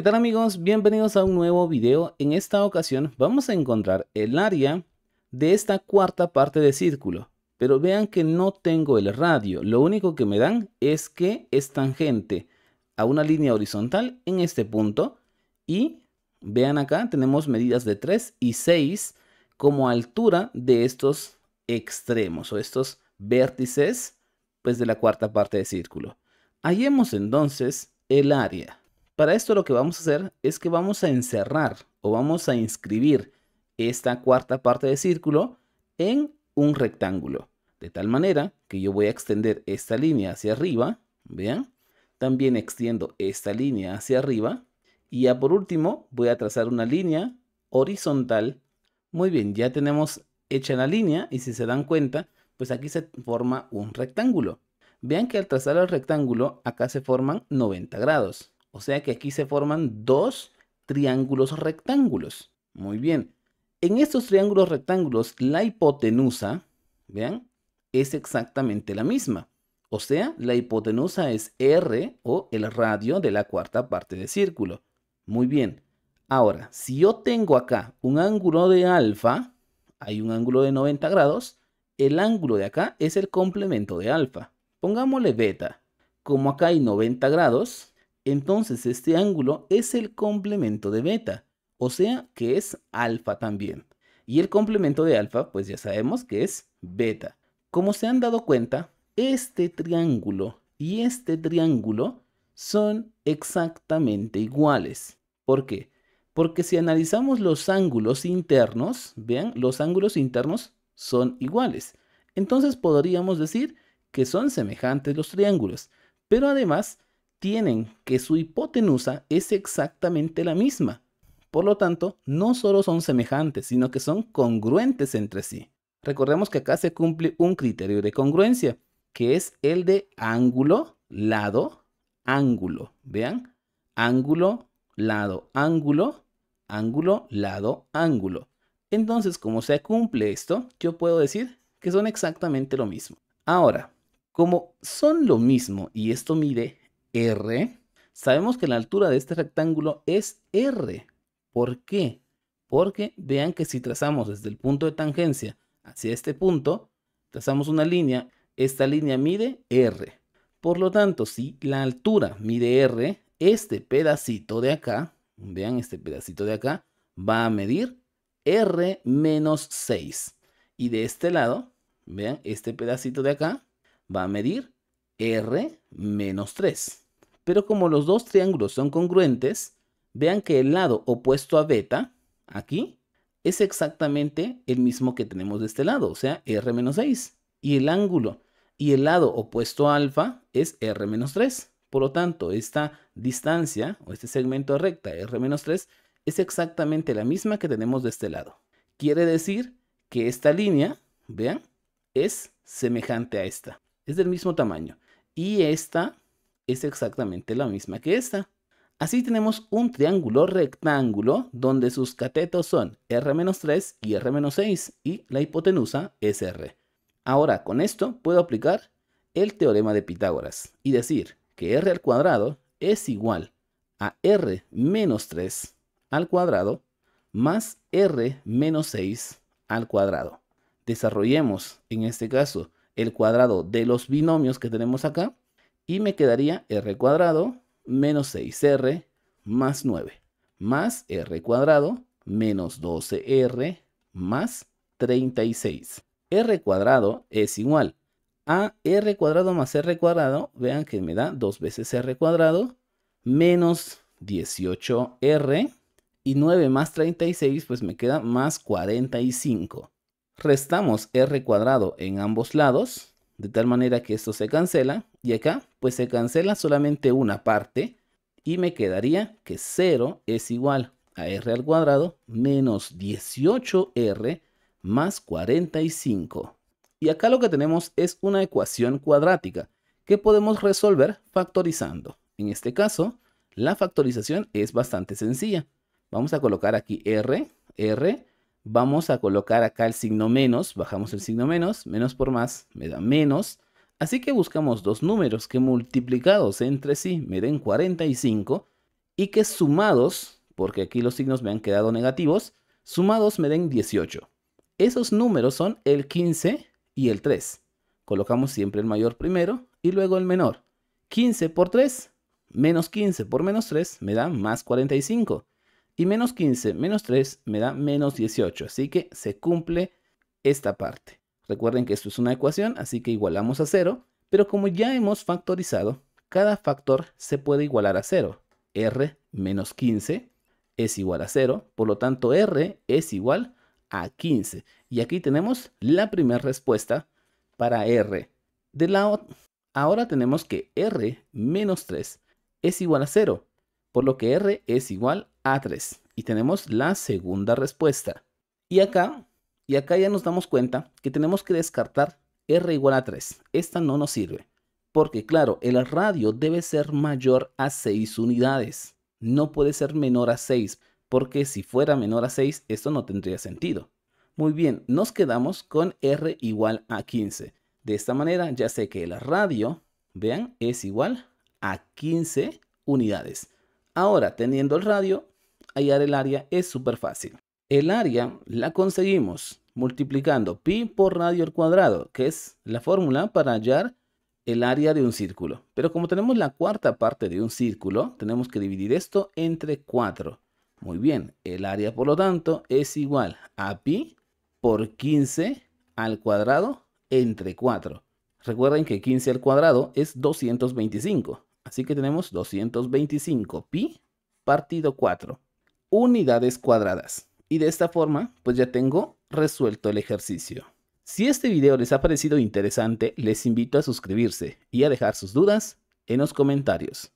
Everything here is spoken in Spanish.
¿Qué tal amigos? Bienvenidos a un nuevo video. En esta ocasión vamos a encontrar el área de esta cuarta parte de círculo. Pero vean que no tengo el radio, lo único que me dan es que es tangente a una línea horizontal en este punto. Y vean acá, tenemos medidas de 3 y 6 como altura de estos extremos o estos vértices pues de la cuarta parte de círculo. Hallemos entonces el área. Para esto lo que vamos a hacer es que vamos a encerrar o vamos a inscribir esta cuarta parte de círculo en un rectángulo. De tal manera que yo voy a extender esta línea hacia arriba, vean. También extiendo esta línea hacia arriba. Y ya por último voy a trazar una línea horizontal. Muy bien, ya tenemos hecha la línea y si se dan cuenta, pues aquí se forma un rectángulo. Vean que al trazar el rectángulo, acá se forman 90 grados. O sea que aquí se forman dos triángulos rectángulos. Muy bien. En estos triángulos rectángulos, la hipotenusa, vean, es exactamente la misma. O sea, la hipotenusa es R o el radio de la cuarta parte del círculo. Muy bien. Ahora, si yo tengo acá un ángulo de alfa, hay un ángulo de 90 grados, el ángulo de acá es el complemento de alfa. Pongámosle beta. Como acá hay 90 grados, entonces este ángulo es el complemento de beta, o sea que es alfa también. Y el complemento de alfa, pues ya sabemos que es beta. Como se han dado cuenta, este triángulo y este triángulo son exactamente iguales. ¿Por qué? Porque si analizamos los ángulos internos, vean, los ángulos internos son iguales. Entonces podríamos decir que son semejantes los triángulos. Pero además, tienen que su hipotenusa es exactamente la misma. Por lo tanto, no solo son semejantes, sino que son congruentes entre sí. Recordemos que acá se cumple un criterio de congruencia, que es el de ángulo, lado, ángulo. Vean, ángulo, lado, ángulo, ángulo, lado, ángulo. Entonces, como se cumple esto, yo puedo decir que son exactamente lo mismo. Ahora, como son lo mismo y esto mide R, sabemos que la altura de este rectángulo es R. ¿Por qué? Porque vean que si trazamos desde el punto de tangencia hacia este punto, trazamos una línea, esta línea mide R. Por lo tanto, si la altura mide R, este pedacito de acá, vean este pedacito de acá, va a medir R menos 6. Y de este lado, vean, este pedacito de acá va a medir R menos 3. Pero como los dos triángulos son congruentes, vean que el lado opuesto a beta, aquí, es exactamente el mismo que tenemos de este lado, o sea, r 6. Y el ángulo y el lado opuesto a alfa es r 3. Por lo tanto, esta distancia o este segmento recta r 3 es exactamente la misma que tenemos de este lado. Quiere decir que esta línea, vean, es semejante a esta. Es del mismo tamaño. Y esta es exactamente la misma que esta. Así tenemos un triángulo rectángulo donde sus catetos son R-3 y R-6 y la hipotenusa es R. Ahora con esto puedo aplicar el teorema de Pitágoras y decir que R al cuadrado es igual a R menos 3 al cuadrado más R menos 6 al cuadrado. Desarrollemos en este caso el cuadrado de los binomios que tenemos acá y me quedaría r cuadrado menos 6r más 9 más r cuadrado menos 12r más 36. r cuadrado es igual a r cuadrado más r cuadrado, vean que me da 2 veces r cuadrado, menos 18r y 9 más 36 pues me queda más 45. Restamos r cuadrado en ambos lados, de tal manera que esto se cancela y acá pues se cancela solamente una parte y me quedaría que 0 es igual a r al cuadrado menos 18r más 45. Y acá lo que tenemos es una ecuación cuadrática que podemos resolver factorizando. En este caso, la factorización es bastante sencilla. Vamos a colocar aquí r, r, vamos a colocar acá el signo menos, bajamos el signo menos, menos por más, me da menos, Así que buscamos dos números que multiplicados entre sí me den 45 y que sumados, porque aquí los signos me han quedado negativos, sumados me den 18. Esos números son el 15 y el 3. Colocamos siempre el mayor primero y luego el menor. 15 por 3, menos 15 por menos 3 me da más 45. Y menos 15 menos 3 me da menos 18. Así que se cumple esta parte. Recuerden que esto es una ecuación, así que igualamos a 0, pero como ya hemos factorizado, cada factor se puede igualar a 0. R menos 15 es igual a 0, por lo tanto R es igual a 15. Y aquí tenemos la primera respuesta para R. De la ahora tenemos que R menos 3 es igual a 0, por lo que R es igual a 3. Y tenemos la segunda respuesta. Y acá y acá ya nos damos cuenta que tenemos que descartar R igual a 3. Esta no nos sirve. Porque claro, el radio debe ser mayor a 6 unidades. No puede ser menor a 6. Porque si fuera menor a 6, esto no tendría sentido. Muy bien, nos quedamos con R igual a 15. De esta manera ya sé que el radio, vean, es igual a 15 unidades. Ahora, teniendo el radio, hallar el área es súper fácil. El área la conseguimos multiplicando pi por radio al cuadrado, que es la fórmula para hallar el área de un círculo. Pero como tenemos la cuarta parte de un círculo, tenemos que dividir esto entre 4. Muy bien, el área por lo tanto es igual a pi por 15 al cuadrado entre 4. Recuerden que 15 al cuadrado es 225, así que tenemos 225 pi partido 4, unidades cuadradas y de esta forma pues ya tengo resuelto el ejercicio. Si este video les ha parecido interesante, les invito a suscribirse y a dejar sus dudas en los comentarios.